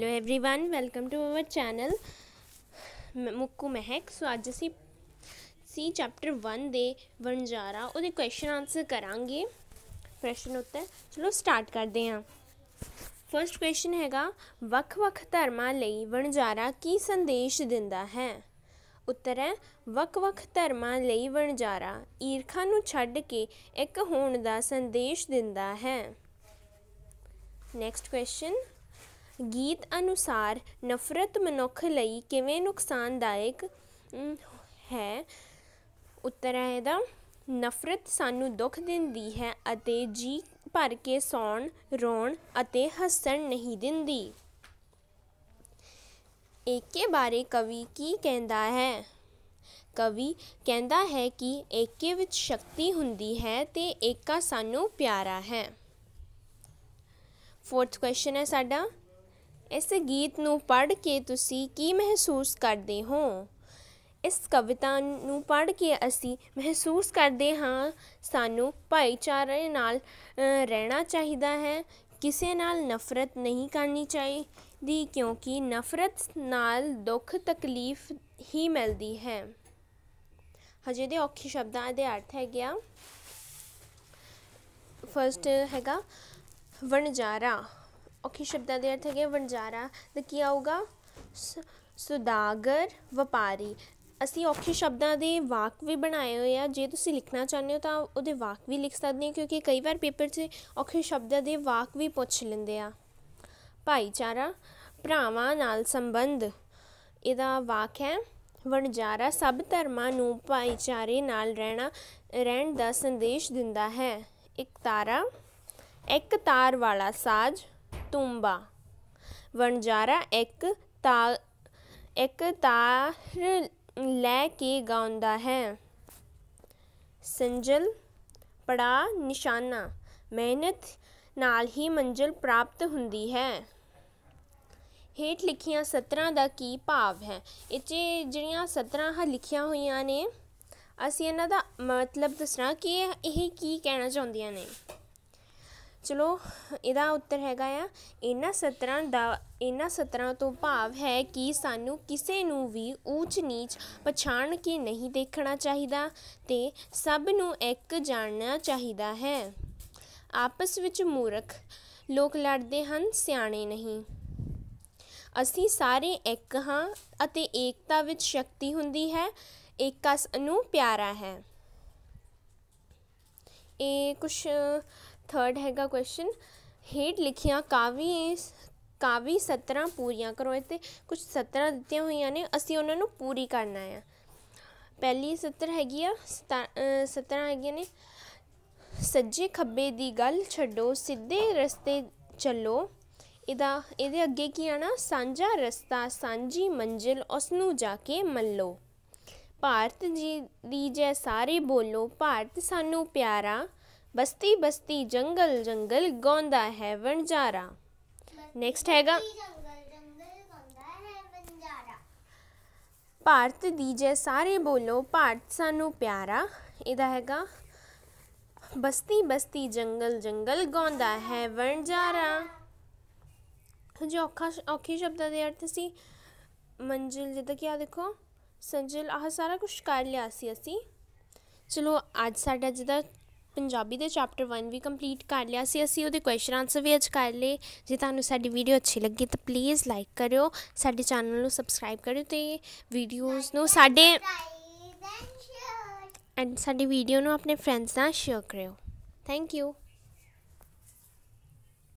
hello everyone welcome to our channel Mukku Mehak so ਅੱਜ ਅਸੀਂ सी chapter 1 ਦੇ ਵਣਜਾਰਾ ਉਹਦੇ ਕੁਐਸਚਨ ਆਨਸਰ ਕਰਾਂਗੇ ਪ੍ਰਸ਼ਨ ਉੱਤੇ ਚਲੋ ਸਟਾਰਟ ਕਰਦੇ ਹਾਂ ਫਰਸਟ ਕੁਐਸਚਨ ਹੈਗਾ ਵੱਖ-ਵੱਖ ਧਰਮਾਂ ਲਈ ਵਣਜਾਰਾ ਕੀ ਸੰਦੇਸ਼ ਦਿੰਦਾ ਹੈ ਉੱਤਰ ਹੈ ਵੱਖ-ਵੱਖ ਧਰਮਾਂ ਲਈ ਵਣਜਾਰਾ ਈਰਖਾ ਨੂੰ ਛੱਡ ਕੇ ਇੱਕ ਹੋਣ ਦਾ ਸੰਦੇਸ਼ ਦਿੰਦਾ ਹੈ ਨੈਕਸਟ ਕੁਐਸਚਨ ਗੀਤ ਅਨੁਸਾਰ ਨਫ਼ਰਤ ਮਨੁੱਖ ਲਈ ਕਿਵੇਂ ਨੁਕਸਾਨਦਾਇਕ ਹੈ ਉੱਤਰ ਹੈ ਇਹਦਾ ਨਫ਼ਰਤ ਸਾਨੂੰ ਦੁੱਖ ਦਿੰਦੀ ਹੈ ਅਤੇ ਜੀ ਭਰ ਕੇ ਸੌਣ ਰੋਣ ਅਤੇ ਹੱਸਣ ਨਹੀਂ ਦਿੰਦੀ ਏਕੇ ਬਾਰੇ ਕਵੀ ਕੀ ਕਹਿੰਦਾ ਹੈ ਕਵੀ ਕਹਿੰਦਾ ਹੈ ਕਿ ਏਕੇ ਵਿੱਚ ਸ਼ਕਤੀ ਹੁੰਦੀ ਹੈ ਤੇ ਏਕਾ ਸਾਨੂੰ ਪਿਆਰਾ ਹੈ ਫੋਰਥ ਕੁਐਸਚਨ ਹੈ ਸਾਡਾ ਇਸ ਗੀਤ ਨੂੰ ਪੜ੍ਹ ਕੇ ਤੁਸੀਂ ਕੀ ਮਹਿਸੂਸ ਕਰਦੇ ਹੋ ਇਸ ਕਵਿਤਾ ਨੂੰ ਪੜ੍ਹ ਕੇ ਅਸੀਂ ਮਹਿਸੂਸ ਕਰਦੇ ਹਾਂ ਸਾਨੂੰ ਭਾਈਚਾਰੇ ਨਾਲ ਰਹਿਣਾ ਚਾਹੀਦਾ ਹੈ ਕਿਸੇ ਨਾਲ ਨਫ਼ਰਤ ਨਹੀਂ ਕਰਨੀ ਚਾਹੀਦੀ ਕਿਉਂਕਿ ਨਫ਼ਰਤ ਨਾਲ ਦੁੱਖ ਤਕਲੀਫ ਹੀ ਮਿਲਦੀ ਹੈ ਹਜੇ ਦੇ ਔਖੇ ਸ਼ਬਦਾਂ ਦੇ ਅਰਥ ਹੈ ਗਿਆ ਫਸਟ ਹੈਗਾ ਵਣਜਾਰਾ ਔਖੇ ਸ਼ਬਦਾਂ ਦੇ ਅਰਥ ਹੈਗੇ ਵਣਜਾਰਾ ਤੇ ਕੀ ਆਊਗਾ ਸੁਦਾਗਰ ਵਪਾਰੀ ਅਸੀਂ ਔਖੇ ਸ਼ਬਦਾਂ ਦੇ ਵਾਕ ਵੀ ਬਣਾਏ ਹੋਏ ਆ ਜੇ ਤੁਸੀਂ ਲਿਖਣਾ ਚਾਹੁੰਦੇ ਹੋ ਤਾਂ ਉਹਦੇ ਵਾਕ ਵੀ ਲਿਖ ਸਕਦੇ ਹੋ ਕਿਉਂਕਿ ਕਈ ਵਾਰ ਪੇਪਰ 'ਚ ਔਖੇ ਸ਼ਬਦਾਂ ਦੇ ਵਾਕ ਵੀ ਪੁੱਛ ਲੈਂਦੇ ਆ ਭਾਈਚਾਰਾ ਭਰਾਵਾਂ ਨਾਲ ਸੰਬੰਧ ਇਹਦਾ ਵਾਕ ਹੈ ਵਣਜਾਰਾ ਸਭ ਧਰਮਾਂ ਨੂੰ ਭਾਈਚਾਰੇ ਨਾਲ ਰਹਿਣਾ ਰਹਿਣ ਦਾ ਸੰਦੇਸ਼ ਦਿੰਦਾ ਹੈ ਇੱਕ ਤਾਰਾ ਇੱਕ ਤਾਰ ਵਾਲਾ ਸਾਜ਼ ਤੁੰਬਾ ਵਣਜਾਰਾ ਇੱਕ ਤਾਲ ਇੱਕ ਤਾਰ ਲੈ ਕੇ ਗਾਉਂਦਾ ਹੈ ਸੰਜਲ ਪੜਾ ਨਿਸ਼ਾਨਾ ਮਿਹਨਤ ਨਾਲ ਹੀ ਮੰਜ਼ਿਲ ਪ੍ਰਾਪਤ ਹੁੰਦੀ ਹੈ ਹੇਠ ਲਿਖੀਆਂ ਸਤਰਾਂ ਦਾ ਕੀ ਭਾਵ ਹੈ ਇਹ ਜਿਹੜੀਆਂ ਸਤਰਾਂ ਹ ਲਿਖੀਆਂ ਹੋਈਆਂ ਨੇ ਅਸੀਂ ਇਹਨਾਂ ਦਾ ਮਤਲਬ ਦੱਸਣਾ ਕਿ ਇਹ ਕੀ ਕਹਿਣਾ ਚਾਹੁੰਦੀਆਂ ਨੇ ਚਲੋ ਇਹਦਾ ਉੱਤਰ ਹੈਗਾ ਆ ਇਹਨਾਂ ਸਤਰਾਂ ਦਾ ਇਹਨਾਂ ਸਤਰਾਂ ਤੋਂ ਭਾਵ ਹੈ ਕਿ ਸਾਨੂੰ ਕਿਸੇ ਨੂੰ ਵੀ ਊਚ ਨੀਚ ਪਛਾਣ ਕੇ ਨਹੀਂ ਦੇਖਣਾ ਚਾਹੀਦਾ ਤੇ ਸਭ ਨੂੰ ਇੱਕ ਜਾਣਨਾ ਚਾਹੀਦਾ ਹੈ ਆਪਸ ਵਿੱਚ ਮੂਰਖ ਲੋਕ ਲੜਦੇ ਹਨ ਸਿਆਣੇ ਨਹੀਂ ਅਸੀਂ ਸਾਰੇ ਇੱਕ ਹਾਂ ਅਤੇ ਏਕਤਾ ਵਿੱਚ ਸ਼ਕਤੀ ਹੁੰਦੀ ਹੈ ਏਕਾ ਨੂੰ ਪਿਆਰਾ ਹੈ ਇਹ ਕੁਝ ਥਰਡ ਹੈਗਾ ਕੁਐਸਚਨ ਹੇਡ ਲਿਖੀਆਂ ਕਾਵੀ ਕਾਵੀ 17 ਪੂਰੀਆਂ ਕਰੋ ਇੱਥੇ ਕੁਝ 17 ਦਿੱਤੀਆਂ ਹੋਈਆਂ ਨੇ ਅਸੀਂ ਉਹਨਾਂ ਨੂੰ ਪੂਰੀ ਕਰਨਾ ਹੈ ਪਹਿਲੀ 17 ਹੈਗੀ ਆ 17 ਹੈਗੀਆਂ ਨੇ ਸੱਜੇ ਖੱਬੇ ਦੀ ਗੱਲ ਛੱਡੋ ਸਿੱਧੇ ਰਸਤੇ ਚੱਲੋ ਇਹਦਾ ਇਹਦੇ ਅੱਗੇ ਕੀ ਆਣਾ ਸਾਂਝਾ ਰਸਤਾ ਸਾਂਝੀ ਮੰਜ਼ਿਲ ਉਸ ਨੂੰ ਜਾ ਕੇ ਮੰਨ ਭਾਰਤ ਜੀ ਦੀ ਜੈ ਸਾਰੇ ਬੋਲੋ ਭਾਰਤ ਸਾਨੂੰ ਪਿਆਰਾ ਬਸਤੀ ਬਸਤੀ ਜੰਗਲ ਜੰਗਲ ਗੋਂਦਾ ਹੈ ਵਣਜਾਰਾ ਨੈਕਸਟ ਹੈਗਾ ਭਾਰਤ ਦੀ ਜੈ ਸਾਰੇ ਬੋਲੋ ਭਾਰਤ ਸਾਨੂੰ ਪਿਆਰਾ ਇਹਦਾ ਹੈਗਾ ਬਸਤੀ ਬਸਤੀ ਜੰਗਲ ਜੰਗਲ ਗੋਂਦਾ ਹੈ ਵਣਜਾਰਾ ਜੋ ਔਖਾ ਔਖੀ ਸ਼ਬਦ ਦੇ ਅਰਥ ਸੀ ਮੰਜ਼ਿਲ ਜਿੱਦਾਂ ਕਿ ਆ ਦੇਖੋ ਸੰਜਲ ਆਹ ਸਾਰਾ ਕੁਝ ਕਰ ਲਿਆ ਸੀ ਅਸੀਂ ਚਲੋ ਅੱਜ ਸਾਡਾ ਜਿਹਦਾ ਪੰਜਾਬੀ ਦੇ ਚੈਪਟਰ 1 ਵੀ ਕੰਪਲੀਟ ਕਰ ਲਿਆ ਸੀ ਅਸੀਂ ਉਹਦੇ ਕੁਐਸਚਨ ਆਨਸਰ ਵੀ ਅੱਜ ਕਰ ਲਏ ਜੇ ਤੁਹਾਨੂੰ ਸਾਡੀ ਵੀਡੀਓ ਅੱਛੀ ਲੱਗੀ ਤਾਂ ਪਲੀਜ਼ ਲਾਈਕ ਕਰਿਓ ਸਾਡੇ ਚੈਨਲ ਨੂੰ ਸਬਸਕ੍ਰਾਈਬ ਕਰਿਓ ਤੇ ਵੀਡੀਓਜ਼ ਨੂੰ ਸਾਡੇ ਐਂਡ ਸਾਡੀ ਵੀਡੀਓ ਨੂੰ ਆਪਣੇ ਫਰੈਂਡਸ ਨਾਲ ਸ਼ੇਅਰ ਕਰਿਓ ਥੈਂਕ ਯੂ